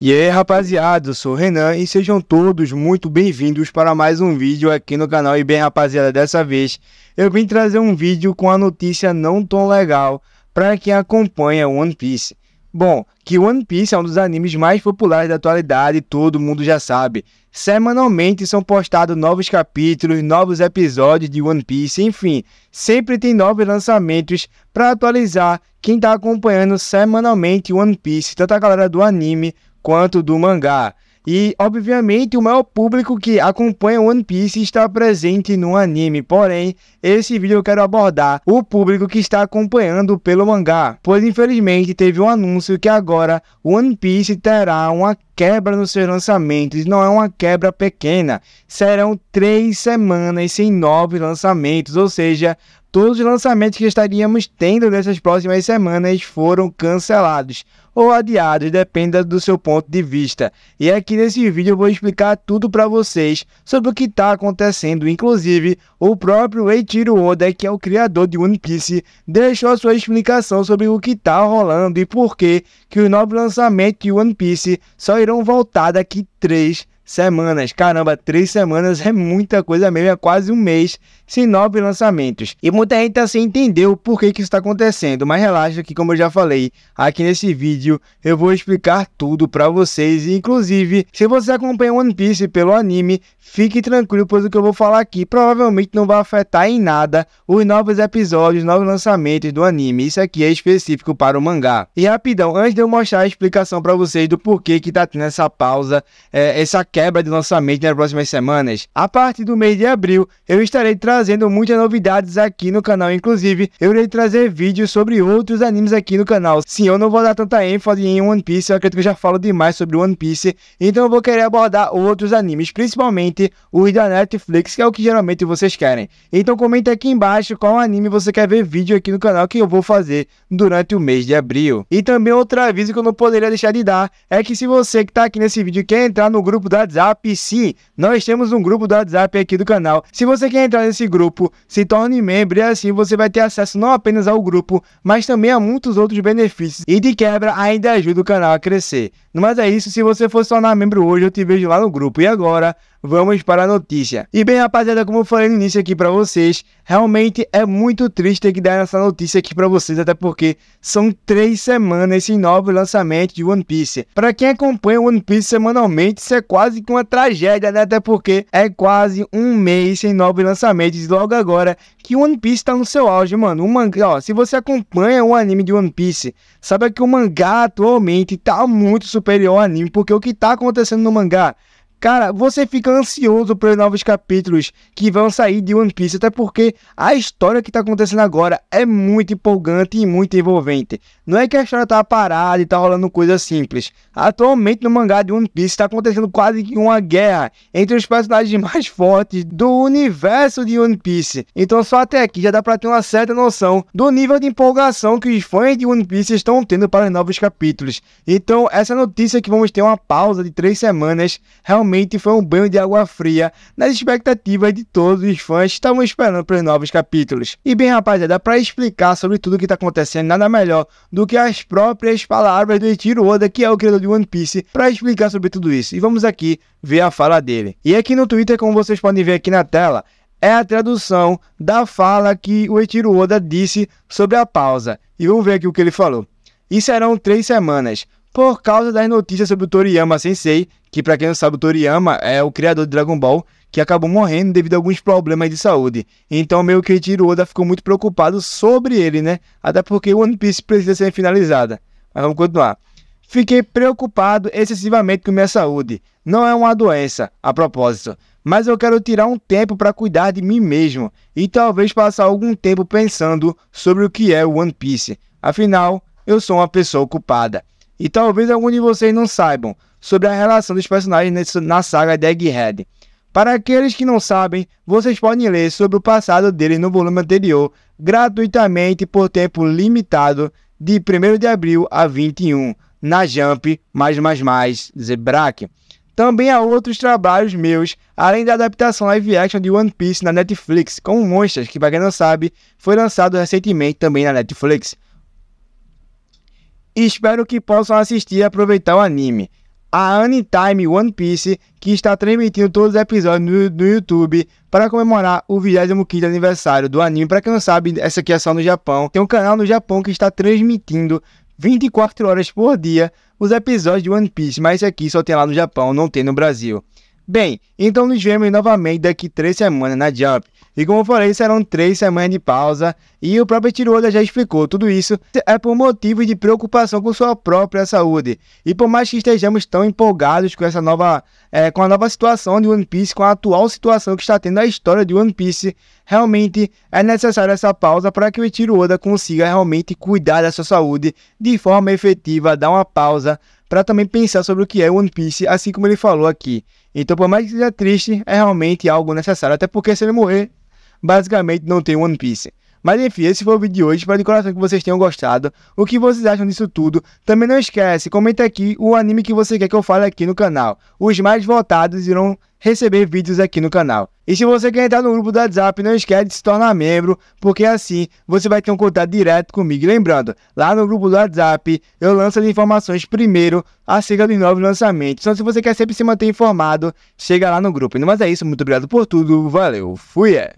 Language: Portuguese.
E aí rapaziada, eu sou o Renan e sejam todos muito bem-vindos para mais um vídeo aqui no canal E bem rapaziada, dessa vez eu vim trazer um vídeo com a notícia não tão legal para quem acompanha One Piece Bom, que One Piece é um dos animes mais populares da atualidade, todo mundo já sabe Semanalmente são postados novos capítulos, novos episódios de One Piece, enfim, sempre tem novos lançamentos para atualizar quem está acompanhando semanalmente One Piece, tanto a galera do anime quanto do mangá. E, obviamente, o maior público que acompanha One Piece está presente no anime. Porém, esse vídeo eu quero abordar o público que está acompanhando pelo mangá, pois infelizmente teve um anúncio que agora One Piece terá uma quebra nos seus lançamentos, não é uma quebra pequena. Serão três semanas sem novos lançamentos, ou seja, todos os lançamentos que estaríamos tendo nessas próximas semanas foram cancelados ou adiados, dependa do seu ponto de vista. E é aqui nesse vídeo eu vou explicar tudo para vocês sobre o que está acontecendo, inclusive o próprio Eiichiro Oda, que é o criador de One Piece, deixou sua explicação sobre o que está rolando e por que, que o novo lançamento de One Piece só irá queiram voltar daqui três semanas. Caramba, três semanas é muita coisa mesmo, é quase um mês sem nove lançamentos. E muita gente assim tá entendeu entender o que isso tá acontecendo, mas relaxa que como eu já falei, aqui nesse vídeo eu vou explicar tudo para vocês, inclusive, se você acompanha One Piece pelo anime, fique tranquilo, pois o que eu vou falar aqui provavelmente não vai afetar em nada os novos episódios, novos lançamentos do anime. Isso aqui é específico para o mangá. E rapidão, antes de eu mostrar a explicação para vocês do porquê que tá tendo essa pausa, é, essa queda quebra de lançamento nas próximas semanas. A partir do mês de abril, eu estarei trazendo muitas novidades aqui no canal, inclusive eu irei trazer vídeos sobre outros animes aqui no canal. Sim, eu não vou dar tanta ênfase em One Piece, eu acredito que eu já falo demais sobre One Piece, então eu vou querer abordar outros animes, principalmente os da Netflix, que é o que geralmente vocês querem. Então comenta aqui embaixo qual anime você quer ver vídeo aqui no canal que eu vou fazer durante o mês de abril. E também outro aviso que eu não poderia deixar de dar é que se você que está aqui nesse vídeo quer entrar no grupo da WhatsApp, sim, nós temos um grupo do WhatsApp aqui do canal. Se você quer entrar nesse grupo, se torne membro e assim você vai ter acesso não apenas ao grupo, mas também a muitos outros benefícios e de quebra ainda ajuda o canal a crescer. Mas é isso, se você for tornar membro hoje, eu te vejo lá no grupo. E agora, vamos para a notícia. E bem, rapaziada, como eu falei no início aqui para vocês, realmente é muito triste ter que dar essa notícia aqui para vocês, até porque são três semanas esse novo lançamento de One Piece. Para quem acompanha One Piece semanalmente, isso é quase quase que uma tragédia, né? Até porque é quase um mês sem novos lançamentos. Logo agora que One Piece tá no seu auge, mano. O mangá, ó, se você acompanha o anime de One Piece, sabe que o mangá atualmente tá muito superior ao anime, porque o que tá acontecendo no mangá Cara, você fica ansioso pelos novos capítulos que vão sair de One Piece, até porque a história que está acontecendo agora é muito empolgante e muito envolvente. Não é que a história tá parada e tá rolando coisa simples. Atualmente no mangá de One Piece está acontecendo quase que uma guerra entre os personagens mais fortes do universo de One Piece. Então só até aqui já dá para ter uma certa noção do nível de empolgação que os fãs de One Piece estão tendo para os novos capítulos. Então essa notícia é que vamos ter uma pausa de três semanas realmente realmente foi um banho de água fria nas expectativas de todos os fãs que estavam esperando para os novos capítulos. E bem, rapaziada, para explicar sobre tudo o que está acontecendo, nada melhor do que as próprias palavras do Eiichiro Oda, que é o criador de One Piece, para explicar sobre tudo isso. E vamos aqui ver a fala dele. E aqui no Twitter, como vocês podem ver aqui na tela, é a tradução da fala que o Eiichiro Oda disse sobre a pausa. E vamos ver aqui o que ele falou. E serão três semanas por causa das notícias sobre o Toriyama Sensei, que para quem não sabe, o Toriyama é o criador de Dragon Ball, que acabou morrendo devido a alguns problemas de saúde. Então meio que o Oda ficou muito preocupado sobre ele, né? Até porque One Piece precisa ser finalizada. Mas vamos continuar. Fiquei preocupado excessivamente com minha saúde. Não é uma doença, a propósito, mas eu quero tirar um tempo para cuidar de mim mesmo e talvez passar algum tempo pensando sobre o que é One Piece. Afinal, eu sou uma pessoa ocupada. E talvez algum de vocês não saibam sobre a relação dos personagens na saga de Egghead. Para aqueles que não sabem, vocês podem ler sobre o passado deles no volume anterior, gratuitamente por tempo limitado, de 1 de abril a 21, na Jump mais mais mais Zebrac. Também há outros trabalhos meus, além da adaptação live action de One Piece na Netflix, como Monstras, que para quem não sabe, foi lançado recentemente também na Netflix e espero que possam assistir e aproveitar o anime. A Anytime One Piece, que está transmitindo todos os episódios no, YouTube para comemorar o 25 aniversário do anime. Para quem não sabe, essa aqui é só no Japão. Tem um canal no Japão que está transmitindo 24 horas por dia os episódios de One Piece, mas esse aqui só tem lá no Japão, não tem no Brasil. Bem, então nos vemos novamente daqui três semanas na Jump. E como eu falei, serão três semanas de pausa e o próprio Tiruola já explicou tudo isso. É por motivo de preocupação com sua própria saúde. E por mais que estejamos tão empolgados com essa nova, é, com a nova situação de One Piece, com a atual situação que está tendo a história de One Piece, realmente é necessária essa pausa para que o Tiruoda consiga realmente cuidar da sua saúde de forma efetiva, dar uma pausa para também pensar sobre o que é One Piece, assim como ele falou aqui. Então, por mais que seja triste, é realmente algo necessário, até porque se ele morrer, basicamente não tem One Piece. Mas enfim, esse foi o vídeo de hoje. Espero de coração que vocês tenham gostado. O que vocês acham disso tudo? Também não esquece, comenta aqui o anime que você quer que eu fale aqui no canal. Os mais votados irão receber vídeos aqui no canal. E se você quer entrar no grupo do WhatsApp, não esquece de se tornar membro, porque assim você vai ter um contato direto comigo. lembrando, lá no grupo do WhatsApp eu lanço as informações primeiro acerca dos novos lançamentos. Então se você quer sempre se manter informado, chega lá no grupo. Mas é isso, muito obrigado por tudo, valeu, fui! É.